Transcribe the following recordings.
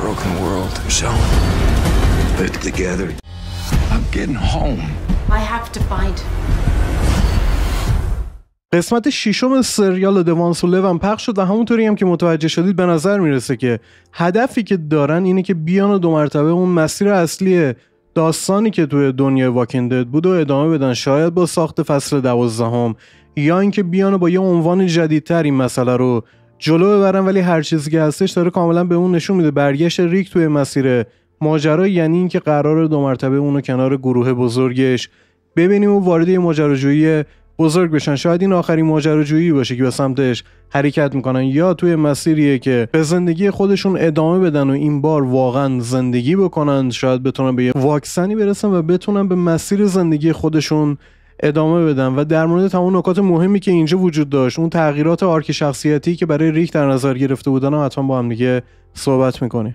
broken world, together, I'm getting home. I have to قسمت ششم سریال دوانس و پخش شد و همونطوری هم که متوجه شدید به نظر میرسه که هدفی که دارن اینه که بیان و دو مرتبه اون مسیر اصلی داستانی که توی دنیای واکیندد بود و ادامه بدن شاید با ساخت فصل دوازدهم یا اینکه بیان با یه عنوان جدیدتر این مسئله رو جلو ببرن ولی هر چیزی که هستش داره کاملا به اون نشون میده برگشت ریک توی مسیر ماجرا یعنی اینکه قرار دو مرتبه اونو کنار گروه بزرگش ببینیم و وارد ماجراجویی بزرگ بشن شاید این آخرین ماجراجویی باشه که به سمتش حرکت میکنن یا توی مسیریه که به زندگی خودشون ادامه بدن و این بار واقعا زندگی بکنن شاید بتونن به یه واکسنی برسن و بتونن به مسیر زندگی خودشون ادامه بدم و در مورد تمام نکات مهمی که اینجا وجود داشت اون تغییرات آرک شخصیتی که برای ریک در نظر گرفته بودن هم حتما با هم دیگه صحبت میکنیم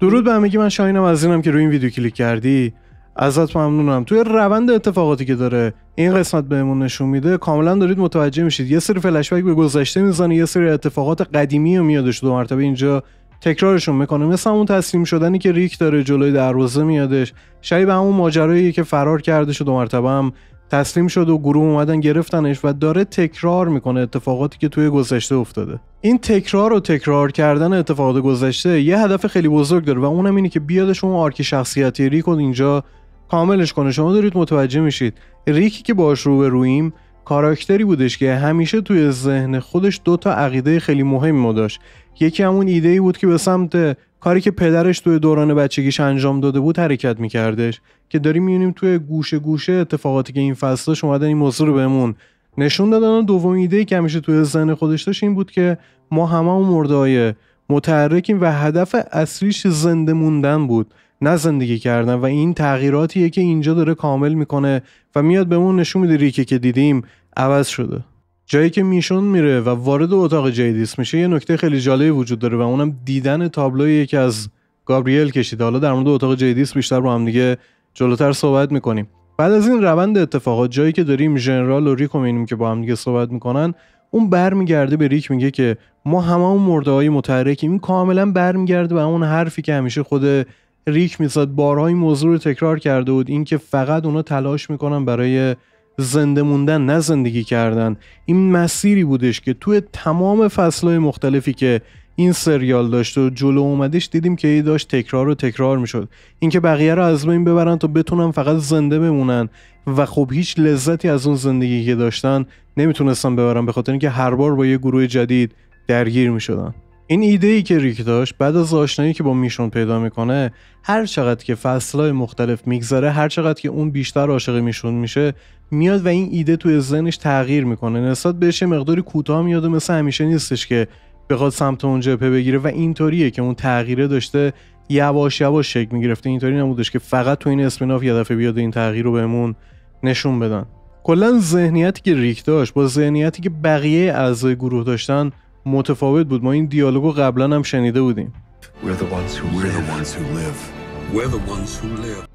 درود به همگی من شاهینم از اینم که روی این ویدیو کلیک کردی ازت ممنونم توی روند اتفاقاتی که داره این قسمت بهمون نشون میده کاملا دارید متوجه میشید یه سری فلش به گذشته میزنه یه سری اتفاقات قدیمی رو میادش دو مرتبه اینجا تکرارشون میکنه مثل اون تسلیم شدنی که ریک داره جلوی دروازه میادش شاید به همون ماجرایی که فرار کرده شد دو مرتبه هم تسلیم شد و گروه اومدن گرفتنش و داره تکرار میکنه اتفاقاتی که توی گذشته افتاده این تکرار و تکرار کردن اتفاقات گذشته یه هدف خیلی بزرگ داره و اونم اینه که بیادش اون شخصیتی ریک و اینجا کاملش کنه شما دارید متوجه میشید ریکی که باش رو به رویم کاراکتری بودش که همیشه توی ذهن خودش دو تا عقیده خیلی مهمی ما داشت یکی همون ایده ای بود که به سمت کاری که پدرش توی دوران بچگیش انجام داده بود حرکت میکردش که داریم میونیم توی گوشه گوشه اتفاقاتی که این فصلش اومدن این موضوع رو بهمون نشون دادن و دوم ایده ای که همیشه توی ذهن خودش داشت این بود که ما همه اون مردای متحرکیم و هدف اصلیش زنده موندن بود نه زندگی کردن و این تغییراتیه که اینجا داره کامل میکنه و میاد به اون نشون میده ریکه که دیدیم عوض شده جایی که میشون میره و وارد اتاق جیدیس میشه یه نکته خیلی جالبی وجود داره و اونم دیدن تابلوی یکی از گابریل کشیده حالا در مورد اتاق جیدیس بیشتر با هم دیگه جلوتر صحبت میکنیم بعد از این روند اتفاقات جایی که داریم ژنرال و ریک میبینیم که با هم دیگه صحبت میکنن اون برمیگرده به ریک میگه که ما همون مرده های متحرکیم این کاملا برمیگرده به اون حرفی که همیشه خود ریک میزد بارها این موضوع رو تکرار کرده بود اینکه فقط اونا تلاش میکنن برای زنده موندن نه زندگی کردن این مسیری بودش که توی تمام فصلهای مختلفی که این سریال داشت و جلو اومدش دیدیم که داشت تکرار و تکرار میشد اینکه بقیه رو از بین ببرن تا بتونن فقط زنده بمونن و خب هیچ لذتی از اون زندگی که داشتن نمیتونستن ببرن به خاطر اینکه هر بار با یه گروه جدید درگیر میشدن این ایده ای که ریک داشت بعد از آشنایی که با میشون پیدا میکنه هر چقدر که فصلهای مختلف میگذره هر چقدر که اون بیشتر عاشق میشون میشه میاد و این ایده توی ذهنش تغییر میکنه نسبت بهش مقداری کوتاه میاد و مثل همیشه نیستش که بخواد سمت اون جبهه بگیره و اینطوریه که اون تغییره داشته یواش یواش شکل میگرفته اینطوری نبودش که فقط تو این اسمیناف یه دفعه بیاد این تغییر رو بهمون نشون بدن کلا ذهنیتی که ریک داشت با ذهنیتی که بقیه اعضای گروه داشتن متفاوت بود ما این دیالوگو قبلا هم شنیده بودیم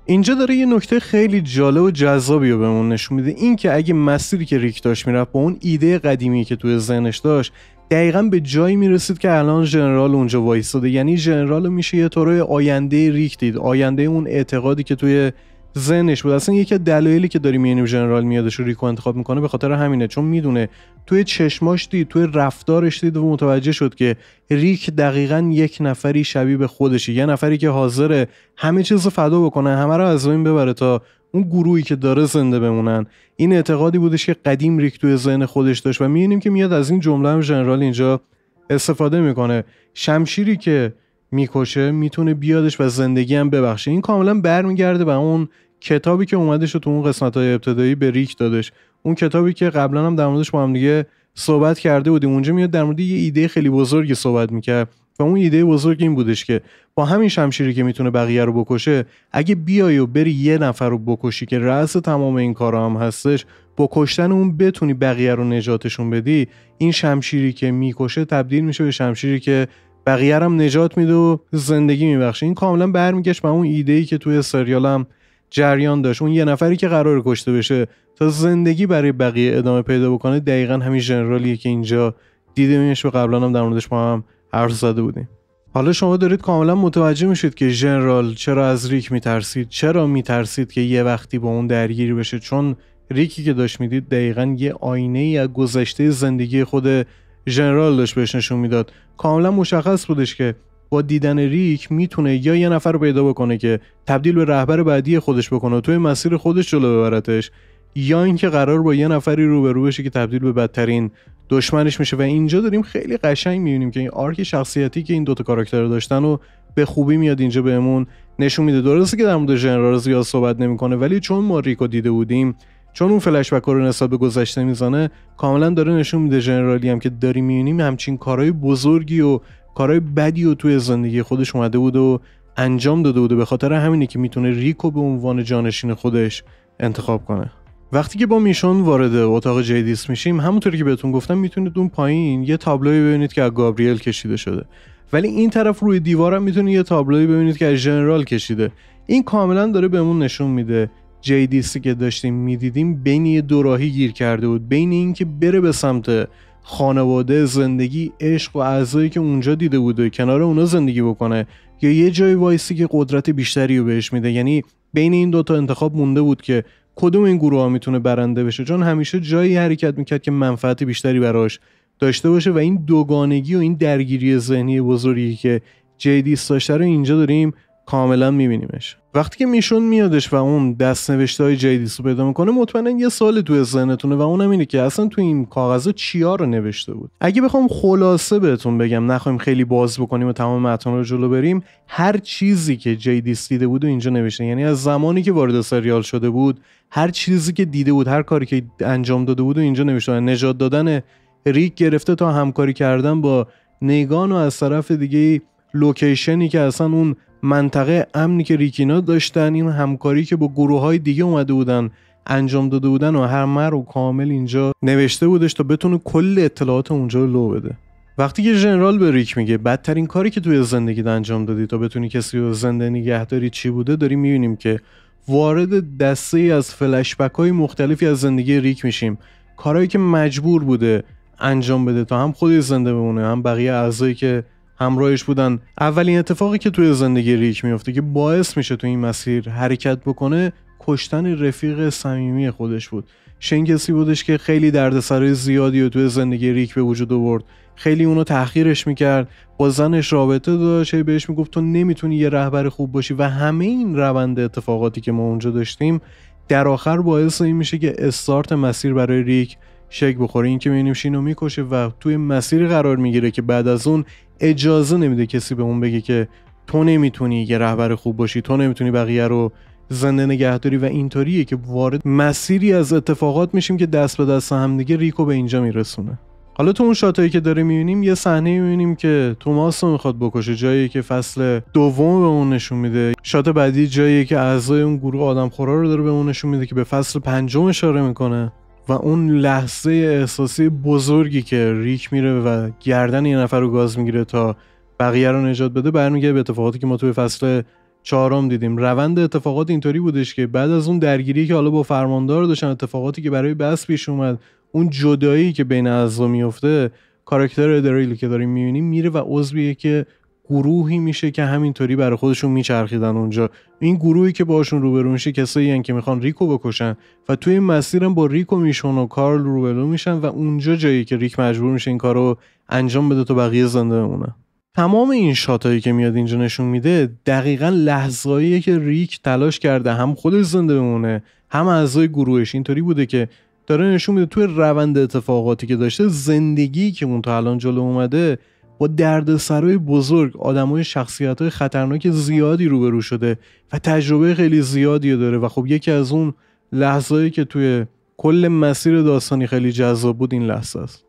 اینجا داره یه نکته خیلی جالب و جذابی رو بهمون نشون میده این که اگه مسیری که ریک داشت میرفت با اون ایده قدیمی که توی ذهنش داشت دقیقا به جایی میرسید که الان ژنرال اونجا وایستاده یعنی ژنرال میشه یه طورای آینده ریک دید آینده اون اعتقادی که توی زنش بود اصلا یکی دلایلی که داریم میبینیم جنرال میادش رو ریکو انتخاب میکنه به خاطر همینه چون میدونه توی چشماش دید توی رفتارش دید و متوجه شد که ریک دقیقا یک نفری شبیه به خودشه یه نفری که حاضره همه چیز رو فدا بکنه همه رو از این ببره تا اون گروهی که داره زنده بمونن این اعتقادی بودش که قدیم ریک توی ذهن خودش داشت و میبینیم که میاد از این جمله هم جنرال اینجا استفاده میکنه شمشیری که میکشه میتونه بیادش و زندگی هم ببخشه این کاملا برمیگرده به اون کتابی که اومدش تو اون قسمت های ابتدایی به ریک دادش اون کتابی که قبلا هم در موردش با هم دیگه صحبت کرده بودیم اونجا میاد در مورد یه ایده خیلی بزرگی صحبت میکرد و اون ایده بزرگ این بودش که با همین شمشیری که میتونه بقیه رو بکشه اگه بیای و بری یه نفر رو بکشی که رأس تمام این کارا هم هستش با کشتن اون بتونی بقیه رو نجاتشون بدی این شمشیری که میکشه تبدیل میشه به شمشیری که بقیه هم نجات میده و زندگی میبخشه این کاملا برمیگشت به اون ایده ای که توی سریالم جریان داشت اون یه نفری که قرار کشته بشه تا زندگی برای بقیه ادامه پیدا بکنه دقیقا همین جنرالیه که اینجا دیده دیدیمش و قبلا هم در موردش ما هم حرف زده بودیم حالا شما دارید کاملا متوجه میشید که ژنرال چرا از ریک میترسید چرا میترسید که یه وقتی با اون درگیری بشه چون ریکی که داشت میدید دقیقا یه آینه ای از گذشته زندگی خود ژنرال داشت بهش نشون میداد کاملا مشخص بودش که با دیدن ریک میتونه یا یه نفر رو پیدا بکنه که تبدیل به رهبر بعدی خودش بکنه توی مسیر خودش جلو ببرتش یا اینکه قرار با یه نفری روبرو بشه که تبدیل به بدترین دشمنش میشه و اینجا داریم خیلی قشنگ میبینیم که این آرک شخصیتی که این دوتا کاراکتر داشتن و به خوبی میاد اینجا بهمون نشون میده درسته که در مورد ژنرال زیاد صحبت نمیکنه ولی چون ما ریکو دیده بودیم چون اون فلش بک رو نسبت به گذشته میزنه کاملا داره نشون میده جنرالی هم که داری میبینیم همچین کارهای بزرگی و کارهای بدی و توی زندگی خودش اومده بود و انجام داده بود به خاطر همینه که میتونه ریکو به عنوان جانشین خودش انتخاب کنه وقتی که با میشون وارد اتاق جیدیس میشیم همونطوری که بهتون گفتم میتونید اون پایین یه تابلوی ببینید که از گابریل کشیده شده ولی این طرف روی دیوارم میتونید یه تابلوی ببینید که از جنرال کشیده این کاملا داره بهمون نشون میده جیدیسی که داشتیم میدیدیم بین یه دوراهی گیر کرده بود بین اینکه بره به سمت خانواده زندگی عشق و اعضایی که اونجا دیده بود و کنار اونا زندگی بکنه یا یه جای وایسی که قدرت بیشتری رو بهش میده یعنی بین این دوتا انتخاب مونده بود که کدوم این گروه ها میتونه برنده بشه چون همیشه جایی حرکت میکرد که منفعت بیشتری براش داشته باشه و این دوگانگی و این درگیری ذهنی بزرگی که جیدیس داشته رو اینجا داریم کاملا میبینیمش وقتی که میشون میادش و اون دست نوشته های جیدیس رو پیدا میکنه مطمئنا یه سال تو ذهنتونه و اونم اینه که اصلا تو این کاغذ چیا رو نوشته بود اگه بخوام خلاصه بهتون بگم نخوایم خیلی باز بکنیم و تمام متن رو جلو بریم هر چیزی که جدیدی دیده بود و اینجا نوشته یعنی از زمانی که وارد سریال شده بود هر چیزی که دیده بود هر کاری که انجام داده بود و اینجا نوشته نجات دادن ریک گرفته تا همکاری کردن با نگان و از طرف دیگه لوکیشنی که اصلا اون منطقه امنی که ریکینا داشتن این همکاری که با گروه های دیگه اومده بودن انجام داده بودن و مر و کامل اینجا نوشته بودش تا بتونه کل اطلاعات اونجا رو لو بده وقتی که ژنرال به ریک میگه بدترین کاری که توی زندگی انجام دادی تا بتونی کسی رو زنده نگه داری چی بوده داریم میبینیم که وارد دسته ای از فلشبک های مختلفی از زندگی ریک میشیم کارهایی که مجبور بوده انجام بده تا هم خودی زنده بمونه هم بقیه اعضایی که همراهش بودن اولین اتفاقی که توی زندگی ریک میفته که باعث میشه تو این مسیر حرکت بکنه کشتن رفیق صمیمی خودش بود شن کسی بودش که خیلی دردسرای زیادی رو توی زندگی ریک به وجود آورد خیلی اونو تحقیرش میکرد با زنش رابطه داشت بهش میگفت تو نمیتونی یه رهبر خوب باشی و همه این روند اتفاقاتی که ما اونجا داشتیم در آخر باعث این میشه که استارت مسیر برای ریک شک بخوره این که میبینیم شینو میکشه و توی مسیری قرار میگیره که بعد از اون اجازه نمیده کسی به اون بگه که تو نمیتونی یه رهبر خوب باشی تو نمیتونی بقیه رو زنده نگهداری و اینطوریه که وارد مسیری از اتفاقات میشیم که دست به دست همدیگه ریکو به اینجا میرسونه حالا تو اون شاتایی که داره میبینیم یه صحنه میبینیم که توماس رو میخواد بکشه جایی که فصل دوم به اون نشون میده شات بعدی جایی که اعضای اون گروه آدمخورا رو داره به اون نشون میده که به فصل پنجم اشاره میکنه و اون لحظه احساسی بزرگی که ریک میره و گردن یه نفر رو گاز میگیره تا بقیه رو نجات بده برمیگرده به اتفاقاتی که ما توی فصل چهارم دیدیم روند اتفاقات اینطوری بودش که بعد از اون درگیری که حالا با فرماندار داشتن اتفاقاتی که برای بس پیش اومد اون جدایی که بین اعضا میفته کاراکتر دریلی که داریم میبینیم میره و عضویه که گروهی میشه که همینطوری برای خودشون میچرخیدن اونجا این گروهی که باشون روبرو میشه کسایی که میخوان ریکو بکشن و توی این مسیرم با ریکو میشون و کارل روبرو میشن و اونجا جایی که ریک مجبور میشه این کارو انجام بده تا بقیه زنده بمونه تمام این شاتایی که میاد اینجا نشون میده دقیقا لحظه‌ایه که ریک تلاش کرده هم خودش زنده بمونه هم اعضای گروهش اینطوری بوده که داره نشون میده توی روند اتفاقاتی که داشته زندگی که اون تا الان جلو اومده با دردسرای بزرگ آدمای شخصیت های خطرناک زیادی روبرو شده و تجربه خیلی زیادی داره و خب یکی از اون لحظه‌ای که توی کل مسیر داستانی خیلی جذاب بود این لحظه است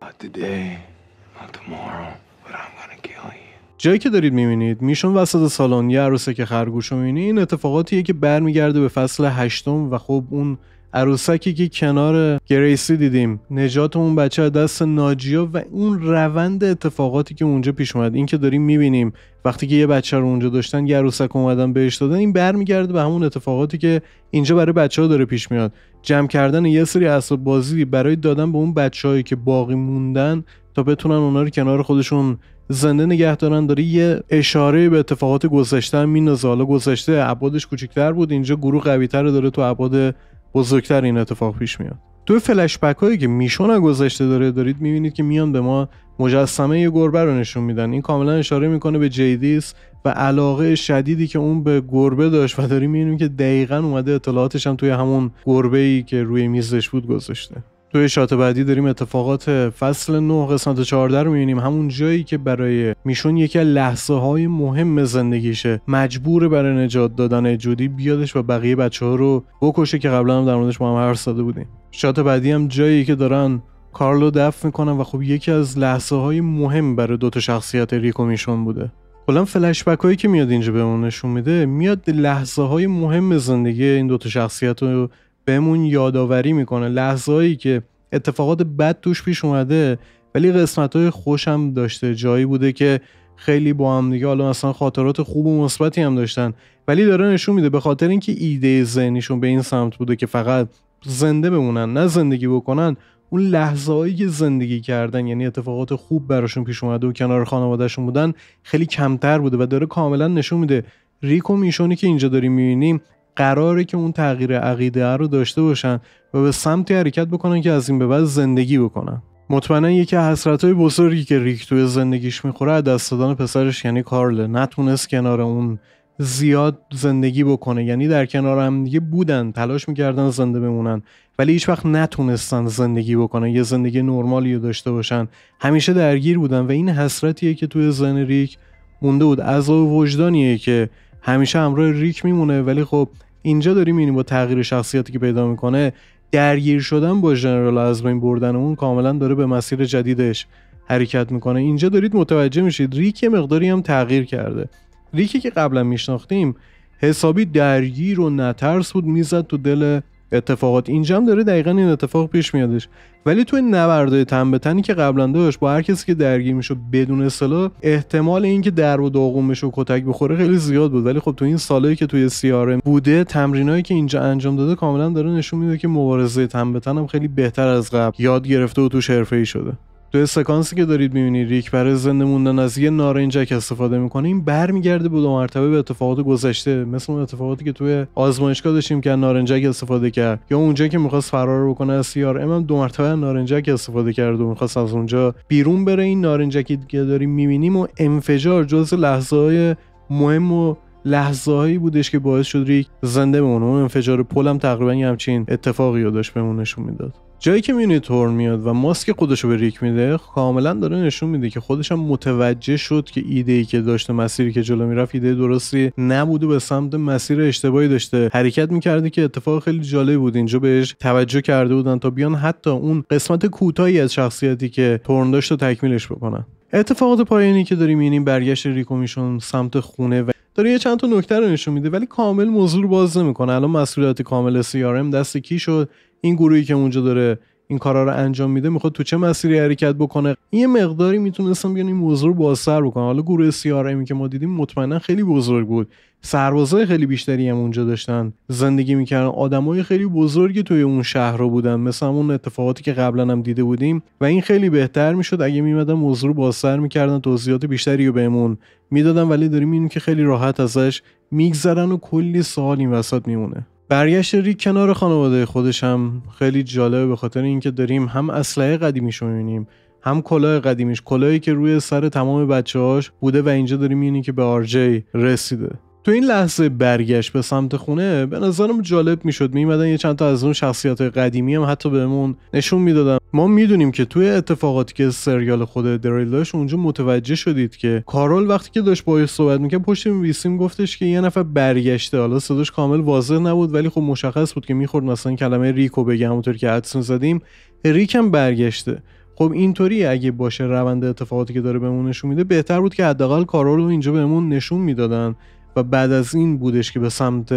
جایی که دارید میبینید میشون وسط سالن یه عروسه که خرگوش رو این اتفاقاتیه که برمیگرده به فصل هشتم و خب اون عروسکی که کنار گریسی دیدیم نجات اون بچه دست ناجیا و اون روند اتفاقاتی که اونجا پیش اومد این که داریم میبینیم وقتی که یه بچه رو اونجا داشتن یه عروسک اومدن بهش دادن این برمیگرده به همون اتفاقاتی که اینجا برای بچه ها داره پیش میاد جمع کردن یه سری اسباب بازی برای دادن به اون بچههایی که باقی موندن تا بتونن اونا رو کنار خودشون زنده نگه دارن داره یه اشاره به اتفاقات گذشته میندازه حالا گذشته ابعادش کوچکتر بود اینجا گروه قویتر داره تو ابعاد بزرگتر این اتفاق پیش میاد تو بک هایی که میشون گذشته داره دارید میبینید که میان به ما مجسمه یه گربه رو نشون میدن این کاملا اشاره میکنه به جیدیس و علاقه شدیدی که اون به گربه داشت و داریم میبینیم که دقیقا اومده اطلاعاتش هم توی همون گربه ای که روی میزش بود گذاشته توی شات بعدی داریم اتفاقات فصل 9 قسمت 14 رو میبینیم همون جایی که برای میشون یکی از لحظه های مهم زندگیشه مجبور برای نجات دادن جودی بیادش و بقیه بچه ها رو بکشه که قبلا هم در موردش ما هم حرف زده بودیم شات بعدی هم جایی که دارن کارلو دفع میکنن و خب یکی از لحظه های مهم برای دوتا شخصیت ریکو میشون بوده کلا فلشبک هایی که میاد اینجا بهمون نشون میده میاد لحظه های مهم زندگی این دوتا شخصیت رو بهمون یادآوری میکنه لحظایی که اتفاقات بد توش پیش اومده ولی قسمت های هم داشته جایی بوده که خیلی با هم دیگه حالا اصلا خاطرات خوب و مثبتی هم داشتن ولی داره نشون میده به خاطر اینکه ایده ذهنیشون به این سمت بوده که فقط زنده بمونن نه زندگی بکنن اون لحظه هایی که زندگی کردن یعنی اتفاقات خوب براشون پیش اومده و کنار خانوادهشون بودن خیلی کمتر بوده و داره کاملا نشون میده ریکو و که اینجا داریم میبینیم قراره که اون تغییر عقیده رو داشته باشن و به سمتی حرکت بکنن که از این به بعد زندگی بکنن مطمئنا یکی حسرت های بزرگی که ریک توی زندگیش میخوره از دست دادن پسرش یعنی کارل نتونست کنار اون زیاد زندگی بکنه یعنی در کنار هم دیگه بودن تلاش میکردن زنده بمونن ولی هیچ وقت نتونستن زندگی بکنن یه زندگی نرمالی رو داشته باشن همیشه درگیر بودن و این حسرتیه که توی زن ریک مونده بود عذاب وجدانیه که همیشه همراه ریک میمونه ولی خب اینجا داریم اینو با تغییر شخصیتی که پیدا میکنه درگیر شدن با جنرال از بین بردن اون کاملا داره به مسیر جدیدش حرکت میکنه اینجا دارید متوجه میشید ریک یه مقداری هم تغییر کرده ریکی که قبلا میشناختیم حسابی درگیر و نترس بود میزد تو دل اتفاقات اینجا هم داره دقیقا این اتفاق پیش میادش ولی تو نبردای تن که قبلا داشت با هر کسی که درگیر میشد بدون اصطلاح احتمال اینکه در و داغون بشه و کتک بخوره خیلی زیاد بود ولی خب تو این سالهایی که توی سیاره بوده تمرینایی که اینجا انجام داده کاملا داره نشون میده که مبارزه تن هم خیلی بهتر از قبل یاد گرفته و توش ای شده تو سکانسی که دارید میبینید ریک برای زنده موندن از یه نارنجک استفاده میکنه این برمیگرده به دو مرتبه به اتفاقات گذشته مثل اون اتفاقاتی که توی آزمایشگاه داشتیم که نارنجک استفاده کرد یا اونجا که میخواست فرار بکنه از سی هم دو مرتبه نارنجک استفاده کرد و میخواست از اونجا بیرون بره این نارنجکی که داریم میبینیم و انفجار جز لحظه های مهم و لحظه هایی بودش که باعث شد ریک زنده بمونه اون انفجار پلم تقریبا یه همچین اتفاقی رو داشت بهمون نشون میداد جایی که میونی تور میاد و ماسک خودش رو به ریک میده کاملا داره نشون میده که خودش هم متوجه شد که ایده ای که داشته مسیری که جلو میرفت ایده درستی نبوده به سمت مسیر اشتباهی داشته حرکت میکرده که اتفاق خیلی جالب بود اینجا بهش توجه کرده بودن تا بیان حتی اون قسمت کوتاهی از شخصیتی که تورن داشت تکمیلش بکنن اتفاقات پایانی که داریم میبینیم برگشت ریکومیشون سمت خونه و داره یه چند تا نکته رو نشون میده ولی کامل موضوع رو باز نمیکنه الان مسئولیت کامل CRM دست کی شد این گروهی که اونجا داره این کارا رو انجام میده میخواد تو چه مسیری حرکت بکنه یه مقداری میتونستم بیان این موضوع رو بازتر بکنم حالا گروه سی که ما دیدیم مطمئنا خیلی بزرگ بود سربازای خیلی بیشتری هم اونجا داشتن زندگی میکردن آدمای خیلی بزرگی توی اون شهر رو بودن مثل اون اتفاقاتی که قبلا هم دیده بودیم و این خیلی بهتر میشد اگه میمدن موضوع رو بازتر میکردن توضیحات بیشتری رو بهمون میدادن ولی داریم این که خیلی راحت ازش میگذرن و کلی سوال این وسط میمونه برگشت ری کنار خانواده خودش هم خیلی جالبه به خاطر اینکه داریم هم اسلحه قدیمیش رو میبینیم هم کلاه قدیمیش کلاهی که روی سر تمام هاش بوده و اینجا داریم میبینیم که به آرجی رسیده تو این لحظه برگشت به سمت خونه به نظرم جالب میشد میمدن یه چند تا از اون شخصیت قدیمی هم حتی بهمون نشون میدادن ما میدونیم که توی اتفاقاتی که سریال خود دریل داشت اونجا متوجه شدید که کارول وقتی که داشت باهاش صحبت میکرد پشت ویسیم گفتش که یه نفر برگشته حالا صداش کامل واضح نبود ولی خب مشخص بود که میخورد مثلا کلمه ریکو بگه همونطور که حدس زدیم ریک هم برگشته خب اینطوری اگه باشه روند اتفاقاتی که داره بهمون نشون میده بهتر بود که حداقل کارول رو اینجا بهمون نشون میدادن و بعد از این بودش که به سمت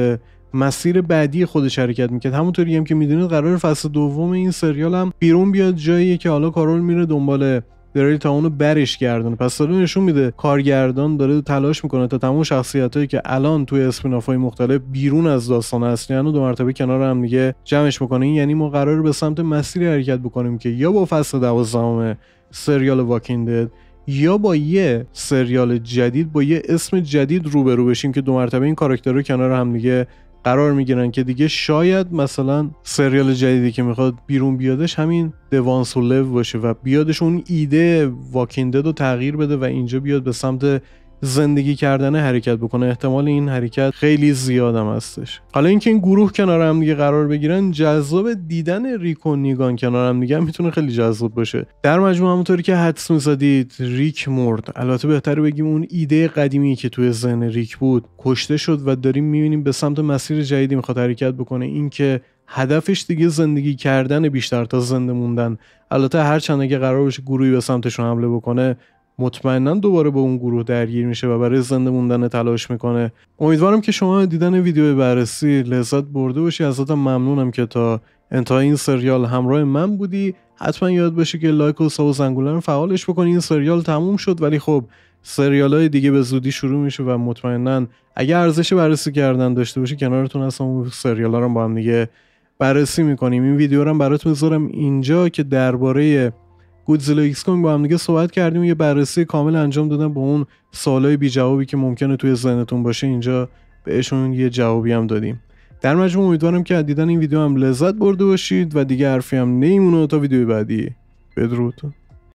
مسیر بعدی خودش حرکت میکرد همونطوری هم که میدونید قرار فصل دوم این سریال هم بیرون بیاد جایی که حالا کارول میره دنبال دریل تا اونو برش گردونه پس داره نشون میده کارگردان داره تلاش میکنه تا تمام شخصیت هایی که الان توی اسپیناف های مختلف بیرون از داستان اصلی یعنی هن دو مرتبه کنار هم دیگه جمعش بکنه یعنی ما قرار به سمت مسیر حرکت بکنیم که یا با فصل دوازدهم سریال واکیندد یا با یه سریال جدید با یه اسم جدید روبرو بشیم که دو مرتبه این رو کنار هم دیگه قرار میگیرن که دیگه شاید مثلا سریال جدیدی که میخواد بیرون بیادش همین دوانس و لو باشه و بیادش اون ایده واکینده رو تغییر بده و اینجا بیاد به سمت زندگی کردن حرکت بکنه احتمال این حرکت خیلی زیادم هستش حالا اینکه این گروه کنار هم دیگه قرار بگیرن جذاب دیدن ریک و نیگان کنار هم دیگه میتونه خیلی جذاب باشه در مجموع همونطوری که حدس میزدید ریک مرد البته بهتر بگیم اون ایده قدیمی که توی ذهن ریک بود کشته شد و داریم میبینیم به سمت مسیر جدیدی میخواد حرکت بکنه اینکه هدفش دیگه زندگی کردن بیشتر تا زنده موندن البته هر چند که قرار باشه گروهی به سمتشون حمله بکنه مطمئنا دوباره با اون گروه درگیر میشه و برای زنده موندن تلاش میکنه امیدوارم که شما دیدن ویدیو بررسی لذت برده باشی ازتم ممنونم که تا انتهای این سریال همراه من بودی حتما یاد باشی که لایک و ساب و زنگوله فعالش بکنی این سریال تموم شد ولی خب سریال های دیگه به زودی شروع میشه و مطمئنا اگر ارزش بررسی کردن داشته باشی کنارتون هستم اون سریال ها رو با هم دیگه بررسی میکنیم این ویدیو رو هم براتون میذارم اینجا که درباره گودزیلا ایکس کوین با هم دیگه صحبت کردیم و یه بررسی کامل انجام دادم با اون سوالای بی جوابی که ممکنه توی ذهنتون باشه اینجا بهشون یه جوابی هم دادیم در مجموع امیدوارم که از دیدن این ویدیو هم لذت برده باشید و دیگه حرفی هم نیمونه تا ویدیو بعدی بدرود